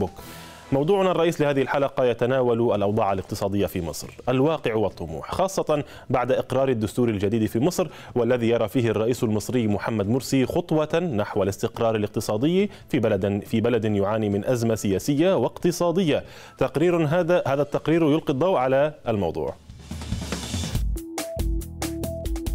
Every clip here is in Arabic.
بوك موضوعنا الرئيس لهذه الحلقة يتناول الأوضاع الاقتصادية في مصر الواقع والطموح خاصة بعد إقرار الدستور الجديد في مصر والذي يرى فيه الرئيس المصري محمد مرسي خطوة نحو الاستقرار الاقتصادي في بلد في بلد يعاني من أزمة سياسية واقتصادية تقرير هذا هذا التقرير يلقي الضوء على الموضوع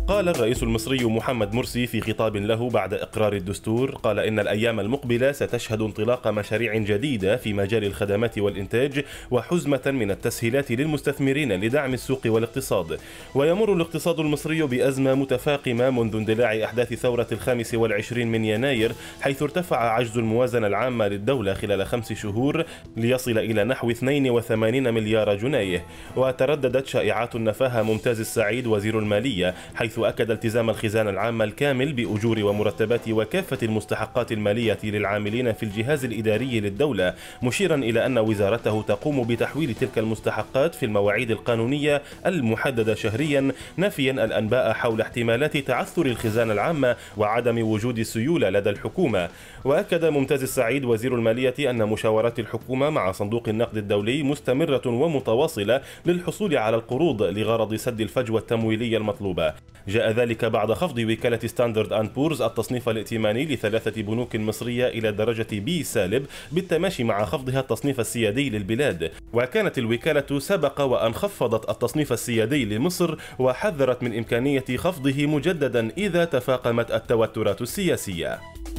قال الرئيس المصري محمد مرسي في خطاب له بعد إقرار الدستور قال إن الأيام المقبلة ستشهد انطلاق مشاريع جديدة في مجال الخدمات والإنتاج وحزمة من التسهيلات للمستثمرين لدعم السوق والاقتصاد ويمر الاقتصاد المصري بأزمة متفاقمة منذ اندلاع أحداث ثورة الخامس والعشرين من يناير حيث ارتفع عجز الموازنة العامة للدولة خلال خمس شهور ليصل إلى نحو 82 مليار جنيه وترددت شائعات النفاهة ممتاز السعيد وزير المالية حيث حيث أكد التزام الخزانة العامة الكامل بأجور ومرتبات وكافة المستحقات المالية للعاملين في الجهاز الإداري للدولة مشيرا إلى أن وزارته تقوم بتحويل تلك المستحقات في المواعيد القانونية المحددة شهريا نافيا الأنباء حول احتمالات تعثر الخزانة العامة وعدم وجود سيولة لدى الحكومة وأكد ممتاز السعيد وزير المالية أن مشاورات الحكومة مع صندوق النقد الدولي مستمرة ومتواصلة للحصول على القروض لغرض سد الفجوة التمويلية المطلوبة جاء ذلك بعد خفض وكالة ستاندرد أند بورز التصنيف الائتماني لثلاثة بنوك مصرية إلى درجة بي سالب بالتماشي مع خفضها التصنيف السيادي للبلاد وكانت الوكالة سبق وأن خفضت التصنيف السيادي لمصر وحذرت من إمكانية خفضه مجددا إذا تفاقمت التوترات السياسية